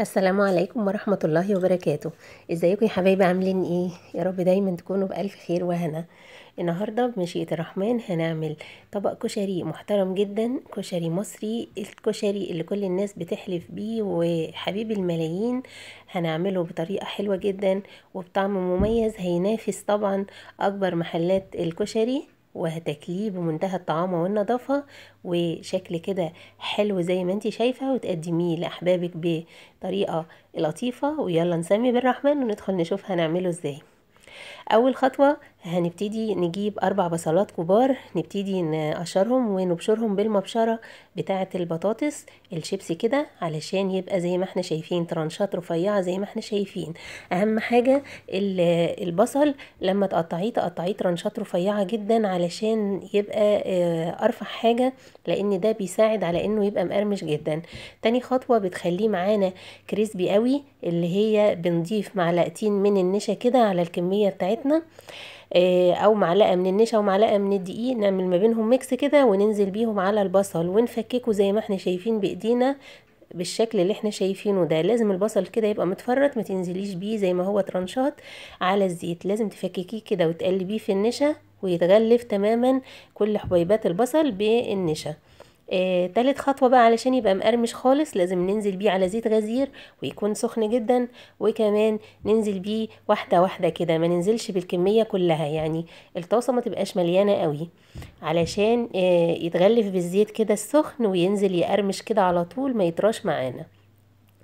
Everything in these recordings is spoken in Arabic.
السلام عليكم ورحمة الله وبركاته ازيكم يا حبايبي عاملين ايه يا رب دايما تكونوا بألف خير وهنا النهاردة بمشيئة الرحمن هنعمل طبق كشري محترم جدا كشري مصري الكشري اللي كل الناس بتحلف بيه وحبيب الملايين هنعمله بطريقة حلوة جدا وبطعم مميز هينافس طبعا أكبر محلات الكشري وهتاكليه بمنتهى الطعامة والنظافة وشكل كده حلو زي ما انت شايفة وتقدميه لأحبابك بطريقة لطيفة ويلا نسمي بالرحمن وندخل نشوف هنعمله ازاي أول خطوة هنبتدي نجيب أربع بصلات كبار نبتدي نقشرهم ونبشرهم بالمبشرة بتاعة البطاطس الشيبسي كده علشان يبقى زي ما احنا شايفين ترانشات رفيعة زي ما احنا شايفين أهم حاجة البصل لما تقطعيه تقطعيه ترانشات رفيعة جدا علشان يبقى آه، أرفع حاجة لأن ده بيساعد على إنه يبقى مقرمش جدا تاني خطوة بتخليه معانا كريسبي قوي اللي هي بنضيف معلقتين من النشا كده على الكمية بتاعتنا آه، او معلقه من النشا ومعلقه من الدقيق نعمل ما بينهم ميكس كده وننزل بيهم على البصل ونفككه زي ما احنا شايفين بايدينا بالشكل اللي احنا شايفينه ده لازم البصل كده يبقى متفرط ما تنزليش بيه زي ما هو ترنشات على الزيت لازم تفككيه كده وتقلبيه في النشا ويتغلف تماما كل حبيبات البصل بالنشا آه، تالت خطوة بقى علشان يبقى مقرمش خالص لازم ننزل بيه على زيت غزير ويكون سخن جدا وكمان ننزل بيه واحدة واحدة كده ما ننزلش بالكمية كلها يعني الطاسة ما تبقاش مليانة قوي علشان آه، يتغلف بالزيت كده السخن وينزل يقرمش كده على طول ما يطراش معانا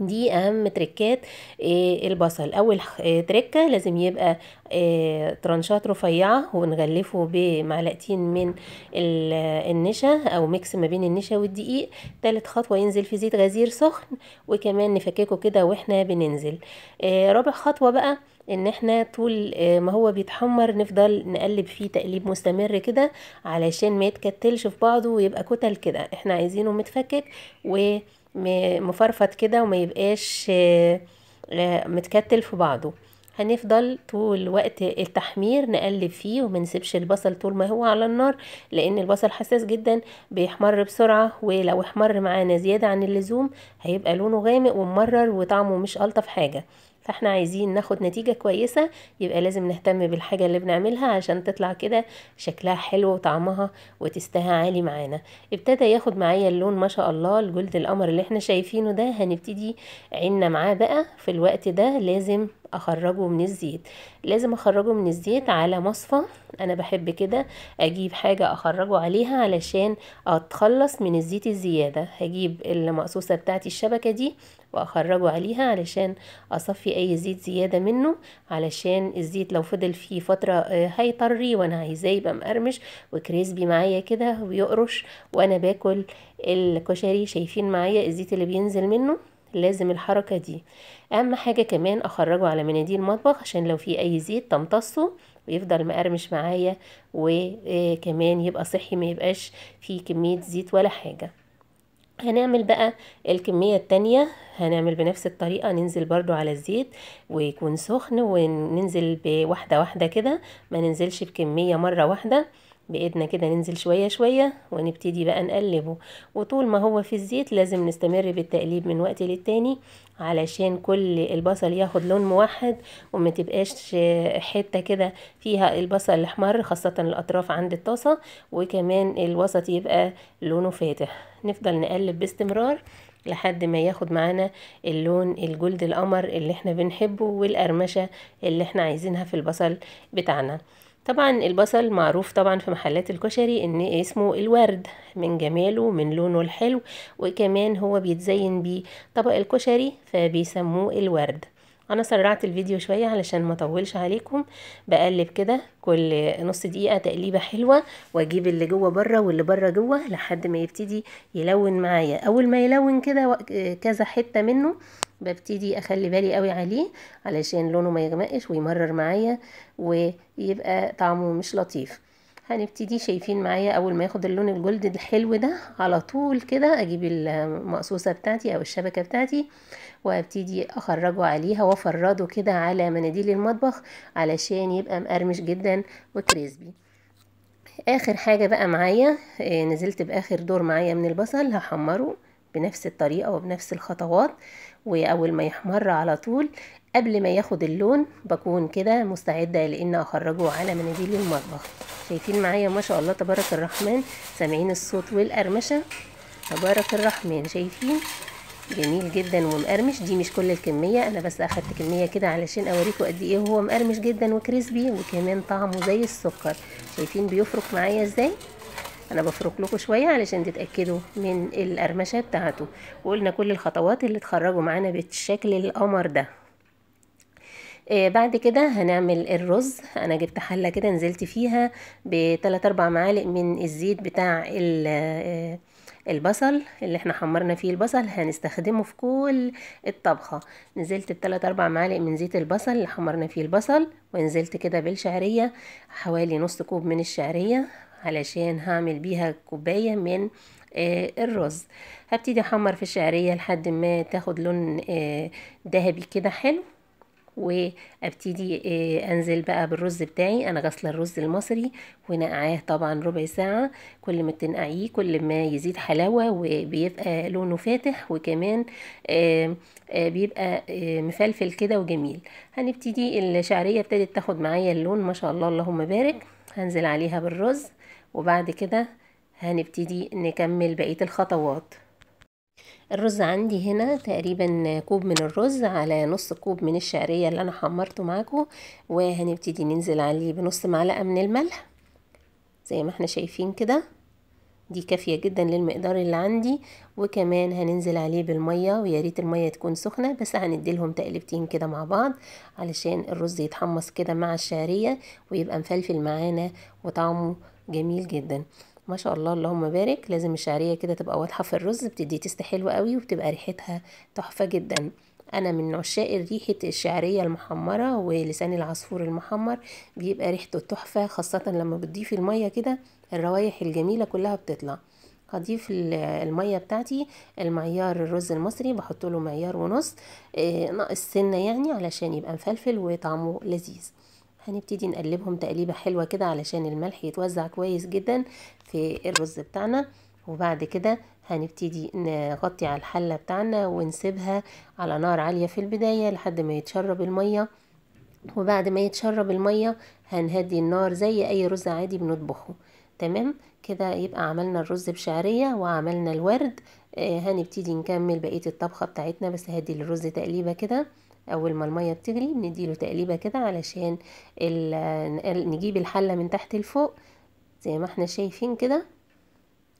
دي اهم تركات آه، البصل اول آه، تريكه لازم يبقى آه، ترانشات رفيعه ونغلفه بمعلقتين من النشا او ميكس ما بين النشا والدقيق ثالث خطوه ينزل في زيت غزير سخن وكمان نفككه كده واحنا بننزل رابع خطوه بقى ان احنا طول ما هو بيتحمر نفضل نقلب فيه تقليب مستمر كده علشان ما يتكتلش في بعضه ويبقى كتل كده احنا عايزينه متفكك و مفرفط كده وما يبقاش آه، متكتل في بعضه هنفضل طول وقت التحمير نقلب فيه وما نسيبش البصل طول ما هو على النار لان البصل حساس جدا بيحمر بسرعه ولو احمر معانا زياده عن اللزوم هيبقى لونه غامق وممرر وطعمه مش الطف حاجه فاحنا عايزين ناخد نتيجة كويسة يبقى لازم نهتم بالحاجة اللي بنعملها عشان تطلع كده شكلها حلو وطعمها وتستها عالي معانا ابتدى ياخد معايا اللون ما شاء الله الجلد القمر اللي احنا شايفينه ده هنبتدي عنا معاه بقى في الوقت ده لازم اخرجه من الزيت لازم اخرجه من الزيت على مصفى انا بحب كده اجيب حاجة اخرجه عليها علشان اتخلص من الزيت الزيادة هجيب المقصوصة بتاعتي الشبكة دي واخرجه عليها علشان اصفي اي زيت زيادة منه علشان الزيت لو فضل فيه فترة آه، هيطري وانا عايزاه يبقى مقرمش وكريسبي معايا كده ويقرش وانا باكل الكشري شايفين معايا الزيت اللي بينزل منه لازم الحركة دي اهم حاجة كمان اخرجه على مناديل المطبخ عشان لو في اي زيت تمتصه ويفضل مقرمش معايا وكمان آه، يبقى صحي ما يبقاش فيه كمية زيت ولا حاجة هنعمل بقى الكمية التانية هنعمل بنفس الطريقة ننزل برضو على الزيت ويكون سخن وننزل بواحدة واحدة كده ما ننزلش بكمية مرة واحدة بإيدنا كده ننزل شوية شوية ونبتدي بقى نقلبه وطول ما هو في الزيت لازم نستمر بالتقليب من وقت للتاني علشان كل البصل ياخد لون موحد وما تبقاش حتة كده فيها البصل الأحمر خاصة الأطراف عند الطاسة وكمان الوسط يبقى لونه فاتح نفضل نقلب باستمرار لحد ما ياخد معانا اللون الجلد القمر اللي احنا بنحبه والقرمشة اللي احنا عايزينها في البصل بتاعنا طبعا البصل معروف طبعا في محلات الكشري ان اسمه الورد من جماله من لونه الحلو وكمان هو بيتزين بيه طبق الكشري فبيسموه الورد انا سرعت الفيديو شوية علشان ما اطولش عليكم بقلب كده كل نص دقيقة تقليبة حلوة واجيب اللي جوه بره واللي بره جوه لحد ما يبتدي يلون معايا اول ما يلون كده كذا حتة منه ببتدي اخلي بالي قوي عليه علشان لونه ما يغمقش ويمرر معايا ويبقى طعمه مش لطيف هنبتدي شايفين معايا اول ما ياخد اللون الجلد الحلو ده على طول كده اجيب المقصوصه بتاعتي او الشبكه بتاعتي وابتدي اخرجه عليها وافرده كده على مناديل المطبخ علشان يبقى مقرمش جدا وكريسبي اخر حاجه بقى معايا آه، نزلت باخر دور معايا من البصل هحمره بنفس الطريقه وبنفس الخطوات واول ما يحمر على طول قبل ما ياخد اللون بكون كده مستعده لان اخرجه على مناديل المطبخ شايفين معايا ما شاء الله تبارك الرحمن سامعين الصوت والقرمشه تبارك الرحمن شايفين جميل جدا ومقرمش دي مش كل الكميه انا بس اخدت كميه كده علشان اوريكم قد ايه هو مقرمش جدا وكريسبي وكمان طعمه زي السكر شايفين بيفرك معايا ازاي انا بفرك لكم شويه علشان تتاكدوا من القرمشه بتاعته وقلنا كل الخطوات اللي اتخرجوا معانا بالشكل القمر ده آه، بعد كده هنعمل الرز انا جبت حله كده نزلت فيها بثلاث اربع معالق من الزيت بتاع آه، البصل اللي احنا حمرنا فيه البصل هنستخدمه في كل الطبخة نزلت بثلاث اربع معالق من زيت البصل اللي حمرنا فيه البصل ونزلت كده بالشعرية حوالي نص كوب من الشعرية علشان هعمل بيها كوباية من آه، الرز هبتدي احمر في الشعرية لحد ما تاخد لون دهبي كده حلو وابتدي آه، انزل بقى بالرز بتاعي انا غاسله الرز المصري ونقعاه طبعا ربع ساعه كل ما تنقعيه كل ما يزيد حلاوه وبيبقى لونه فاتح وكمان آه، بيبقى آه، مفلفل كده وجميل هنبتدي الشعريه ابتدت تاخد معايا اللون ما شاء الله اللهم بارك هنزل عليها بالرز وبعد كده هنبتدي نكمل بقيه الخطوات الرز عندي هنا تقريبا كوب من الرز على نص كوب من الشعرية اللي انا حمرته معاكم وهنبتدي ننزل عليه بنص معلقة من الملح زي ما احنا شايفين كده دي كافية جدا للمقدار اللي عندي وكمان هننزل عليه بالمية وياريت المية تكون سخنة بس هنديلهم تقلبتين كده مع بعض علشان الرز يتحمص كده مع الشعرية ويبقى مفلفل معانا وطعمه جميل جدا ما شاء الله اللهم بارك لازم الشعريه كده تبقى واضحه في الرز بتدي تيست حلو قوي وبتبقى ريحتها تحفه جدا انا من عشاق ريحه الشعريه المحمره ولسان العصفور المحمر بيبقى ريحته تحفه خاصه لما بتضيفي الميه كده الروايح الجميله كلها بتطلع هضيف المية بتاعتي المعيار الرز المصري بحط له معيار ونص آه، ناقص سنة يعني علشان يبقى مفلفل وطعمه لذيذ هنبتدي نقلبهم تقليبة حلوة كده علشان الملح يتوزع كويس جدا في الرز بتاعنا وبعد كده هنبتدي نغطي على الحلة بتاعنا ونسيبها على نار عالية في البداية لحد ما يتشرب المية وبعد ما يتشرب المية هنهدي النار زي اي رز عادي بنطبخه تمام كده يبقى عملنا الرز بشعرية وعملنا الورد آه، هنبتدي نكمل بقية الطبخة بتاعتنا بس هدي الرز تقليبة كده اول ما الميه بتغلي بنديله تقليبه كده علشان نجيب الحله من تحت لفوق زي ما احنا شايفين كده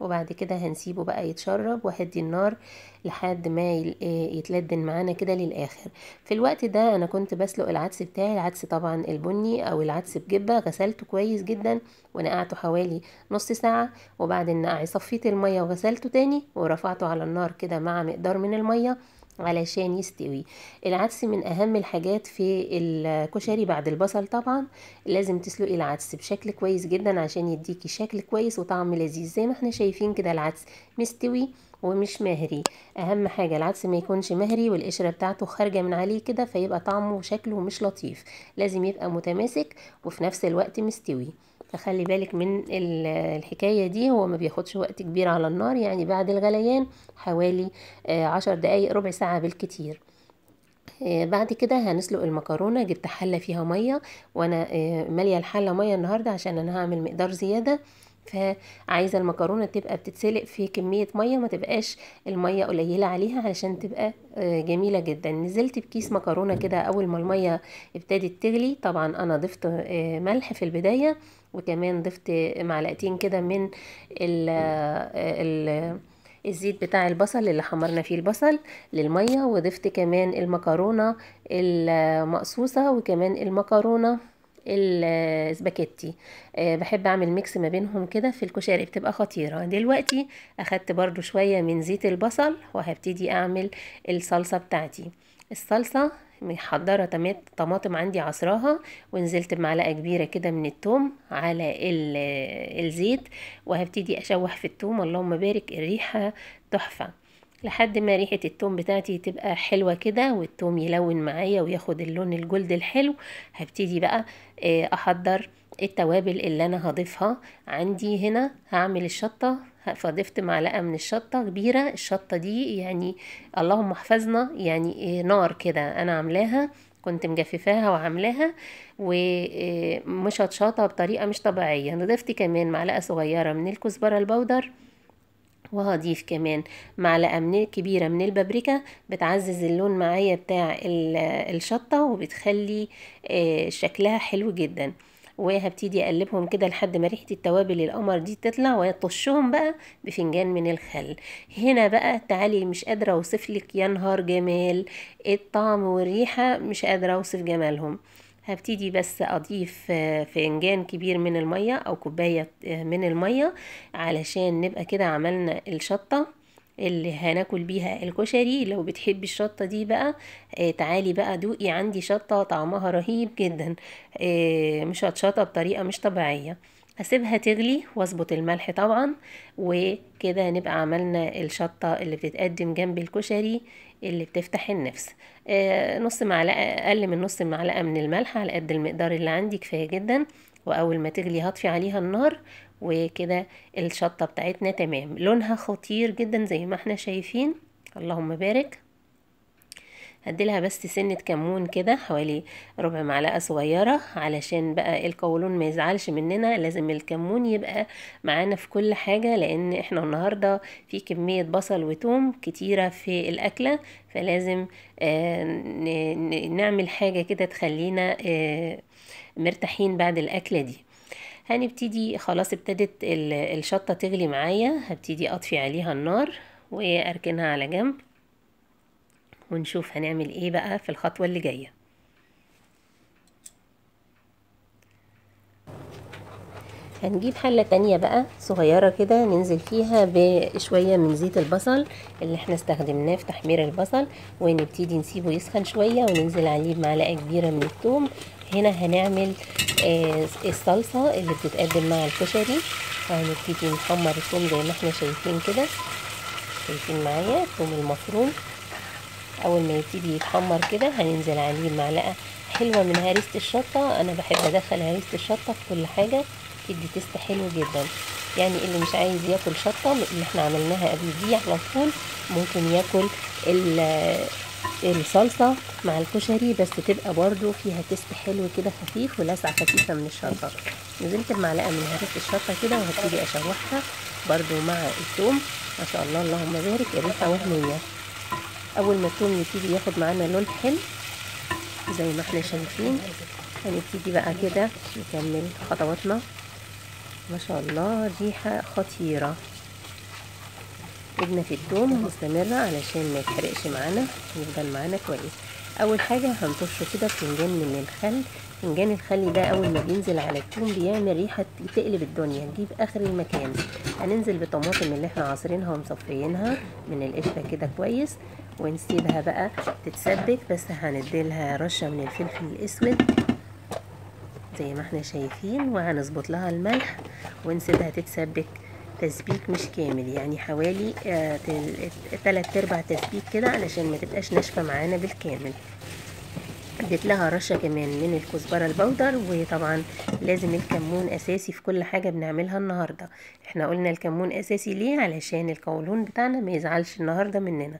وبعد كده هنسيبه بقى يتشرب وهدي النار لحد ما آه، يتلدن معانا كده للاخر في الوقت ده انا كنت بسلق العدس بتاعي العدس طبعا البني او العدس بجبه غسلته كويس جدا ونقعته حوالي نص ساعه وبعد النقع صفيت الميه وغسلته تاني ورفعته على النار كده مع مقدار من الميه علشان يستوي العدس من اهم الحاجات في الكشري بعد البصل طبعا لازم تسلقي العدس بشكل كويس جدا عشان يديكي شكل كويس وطعم لذيذ زي ما احنا شايفين كده العدس مستوي ومش مهري اهم حاجه العدس ما يكونش مهري والقشره بتاعته خارجه من عليه كده فيبقى طعمه وشكله مش لطيف لازم يبقى متماسك وفي نفس الوقت مستوي فخلي بالك من الحكاية دي هو ما بياخدش وقت كبير على النار يعني بعد الغليان حوالي آه، عشر دقايق ربع ساعة بالكتير آه، بعد كده هنسلق المكرونة جبت حلة فيها مية وانا آه، مالية الحلة مية النهاردة عشان انا هعمل مقدار زيادة فعايزة المكرونة تبقى بتتسلق في كمية مية ما تبقاش المية قليلة عليها علشان تبقى جميلة جدا نزلت بكيس مكرونة كده اول ما المية ابتدت تغلي طبعا انا ضفت ملح في البداية وكمان ضفت معلقتين كده من الـ الـ الزيت بتاع البصل اللي حمرنا فيه البصل للمية وضفت كمان المكرونة المقصوصة وكمان المكرونة السباكيتي أه بحب اعمل ميكس ما بينهم كده في الكشري بتبقى خطيره دلوقتي اخدت برضو شويه من زيت البصل وهبتدي اعمل الصلصه بتاعتي الصلصة محضرة طماطم عندي عصراها ونزلت بمعلقة كبيرة كده من التوم على آه، الزيت وهبتدي اشوح في التوم اللهم بارك الريحة تحفة لحد ما ريحة التوم بتاعتي تبقى حلوة كده والتوم يلون معايا وياخد اللون الجلد الحلو هبتدي بقى آه، احضر التوابل اللي انا هضيفها عندي هنا هعمل الشطة فضفت معلقة من الشطة كبيرة الشطة دي يعني اللهم احفظنا يعني إيه، نار كده أنا عاملاها كنت مجففاها وعاملاها ومشطشطة آه، بطريقة مش طبيعية نضفت كمان معلقة صغيرة من الكزبرة البودر وهضيف كمان معلقة من كبيرة من البابريكا بتعزز اللون معايا بتاع الشطة وبتخلي آه، شكلها حلو جداً وهبتدي اقلبهم كده لحد ما ريحه التوابل القمر دي تطلع واطشهم بقى بفنجان من الخل هنا بقى تعالي مش قادره اوصف لك يا نهار جمال إيه الطعم والريحه مش قادره اوصف جمالهم هبتدي بس اضيف آه، فنجان كبير من الميه او كوبايه آه، من الميه علشان نبقى كده عملنا الشطه اللي هناكل بيها الكشري لو بتحبي الشطة دي بقى آه تعالي بقى دوقي عندي شطة طعمها رهيب جدا آه مشطشطة بطريقة مش طبيعية هسيبها تغلي واظبط الملح طبعا وكده نبقى عملنا الشطة اللي بتتقدم جنب الكشري اللي بتفتح النفس آه نص معلقة أقل من نص معلقة من الملح على قد المقدار اللي عندي كفاية جدا وأول ما تغلي هطفي عليها النار وكده الشطة بتاعتنا تمام لونها خطير جدا زي ما احنا شايفين اللهم بارك هديلها بس سنة كمون كده حوالي ربع معلقة صغيرة علشان بقى القولون ما يزعلش مننا لازم الكمون يبقى معانا في كل حاجة لان احنا النهاردة في كمية بصل وتوم كتيرة في الاكلة فلازم آه، نعمل حاجة كده تخلينا آه، مرتاحين بعد الاكلة دي هنبتدي خلاص ابتدت الشطة تغلي معايا هبتدي اطفي عليها النار واركنها على جنب ونشوف هنعمل ايه بقى في الخطوة اللي جاية هنجيب حلة تانية بقى صغيرة كده ننزل فيها بشوية من زيت البصل اللي احنا استخدمناه في تحمير البصل ونبتدي نسيبه يسخن شوية وننزل عليه بمعلقة كبيرة من الثوم هنا هنعمل آه، الصلصة اللي بتتقدم مع الكشري هنبتدي نحمر الثوم زي ما احنا شايفين كده شايفين معايا الثوم المفروم اول ما يبتدي يتحمر كده هننزل عليه معلقة حلوة من هريسة الشطة انا بحب ادخل هريسة الشطة في كل حاجة تدي تيست حلو جدا يعني اللي مش عايز ياكل شطة اللي احنا عملناها قبل دي على طول ممكن ياكل الصلصة مع الكشري بس تبقى برده فيها تست حلو كده خفيف ولسعة خفيفة من الشطة نزلت بمعلقة من هريسه الشطة كده وهبتدي أشوحها برده مع الثوم ما شاء الله اللهم بارك الريحة وهمية أول ما الثوم يبتدي ياخد معانا لون حلو زي ما احنا شايفين هنبتدي بقى كده نكمل خطواتنا ما شاء الله ريحة خطيرة ايدنا في التوم مستمرة علشان ما يتحرقش معانا يفضل معانا كويس اول حاجة هنطش كده فنجان من الخل فنجان الخل ده اول ما بينزل على التوم بيعمل ريحة تقلب الدنيا نجيب اخر المكان هننزل بطماطم اللي احنا عصرينها ومصفينها من القشرة كده كويس ونسيبها بقى تتسبك بس هنديلها رشة من الفلفل الاسود زي ما احنا شايفين وهنظبط لها الملح ونسيبها تتسبك تسبيك مش كامل يعني حوالي آه، تلات ارباع تسبيك كده علشان ما تبقاش ناشفه معانا بالكامل اديت لها رشه كمان من الكزبره البودر وطبعا لازم الكمون اساسي في كل حاجه بنعملها النهارده احنا قلنا الكمون اساسي ليه علشان القولون بتاعنا ما يزعلش النهارده مننا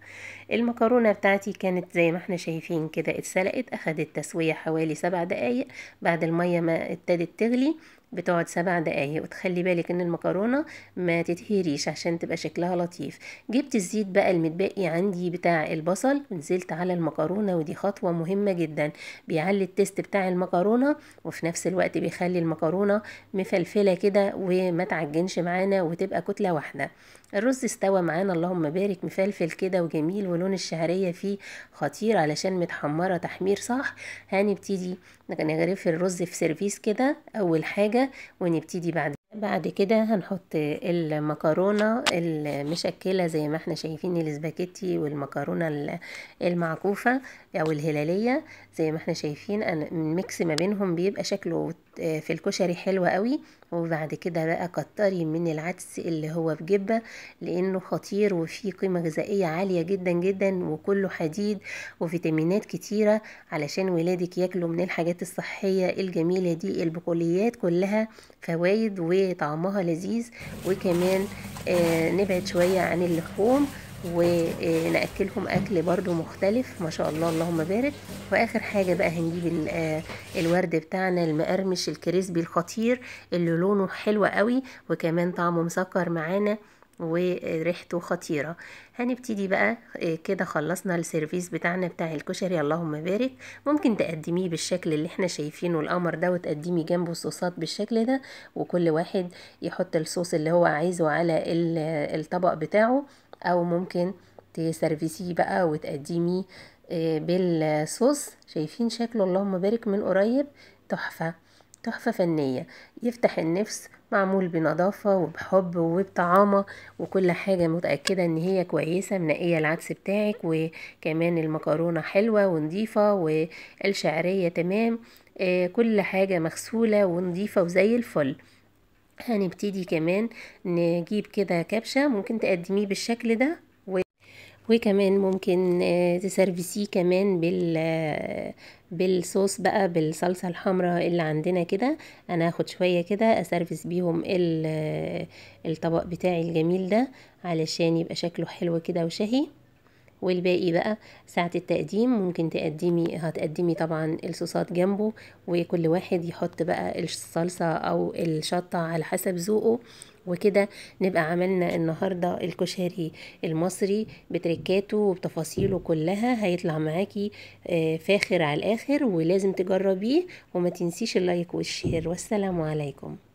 المكرونه بتاعتي كانت زي ما احنا شايفين كده اتسلقت اخدت تسويه حوالي سبع دقايق بعد الميه ما ابتدت تغلي بتقعد سبع دقايق وتخلي بالك ان المكرونة ما تتهريش عشان تبقى شكلها لطيف جبت الزيت بقى المتبقي عندي بتاع البصل ونزلت على المكرونة ودي خطوة مهمة جدا بيعلي التست بتاع المكرونة وفي نفس الوقت بيخلي المكرونة مفلفلة كده وما تعجنش معانا وتبقى كتلة واحدة الرز استوى معانا اللهم بارك مفلفل كده وجميل ولون الشعرية فيه خطير علشان متحمرة تحمير صح هنبتدي نغرف الرز في سيرفيس كده اول حاجة ونبتدي بعد بعد كده هنحط المكرونة المشكلة زي ما احنا شايفين الاسباجيتي والمكرونة المعكوفة او الهلالية زي ما احنا شايفين الميكس ما بينهم بيبقى شكله آه، في الكشري حلو قوي وبعد كده بقى كتري من العدس اللي هو بجبة لانه خطير وفيه قيمة غذائية عالية جدا جدا وكله حديد وفيتامينات كتيرة علشان ولادك ياكلوا من الحاجات الصحية الجميلة دي البقوليات كلها فوايد و وطعمها لذيذ وكمان آه، نبعد شوية عن اللحوم ونأكلهم آه، أكل برضو مختلف ما شاء الله اللهم بارك وآخر حاجة بقى هنجيب آه، الورد بتاعنا المقرمش الكريسبي الخطير اللي لونه حلو قوي وكمان طعمه مسكر معانا وريحته خطيرة هنبتدي بقى آه، كده خلصنا السيرفيس بتاعنا بتاع الكشري اللهم بارك ممكن تقدميه بالشكل اللي احنا شايفينه القمر ده وتقدمي جنبه الصوصات بالشكل ده وكل واحد يحط الصوص اللي هو عايزه على الطبق بتاعه او ممكن تسرفيسيه بقى وتقدميه آه، بالصوص شايفين شكله اللهم بارك من قريب تحفه تحفة فنية يفتح النفس معمول بنظافة وبحب وبطعامة وكل حاجة متأكدة ان هي كويسة منقية العدس بتاعك وكمان المكرونة حلوة ونظيفة والشعرية تمام آه كل حاجة مغسولة ونظيفة وزي الفل هنبتدي كمان نجيب كده كبشة ممكن تقدميه بالشكل ده وكمان ممكن آه، تسرفسيه كمان بال آه، بالصوص بقى بالصلصة الحمراء اللي عندنا كده انا هاخد شوية كده اسرفس بيهم آه، الطبق بتاعي الجميل ده علشان يبقى شكله حلو كده وشهي والباقي بقى ساعة التقديم ممكن تقدمي هتقدمي طبعا الصوصات جنبه وكل واحد يحط بقى الصلصة أو الشطة على حسب ذوقه وكده نبقى عملنا النهاردة الكشري المصري بتركاته وبتفاصيله كلها هيطلع معاكي آه، فاخر على الآخر ولازم تجربيه وما تنسيش اللايك والشير والسلام عليكم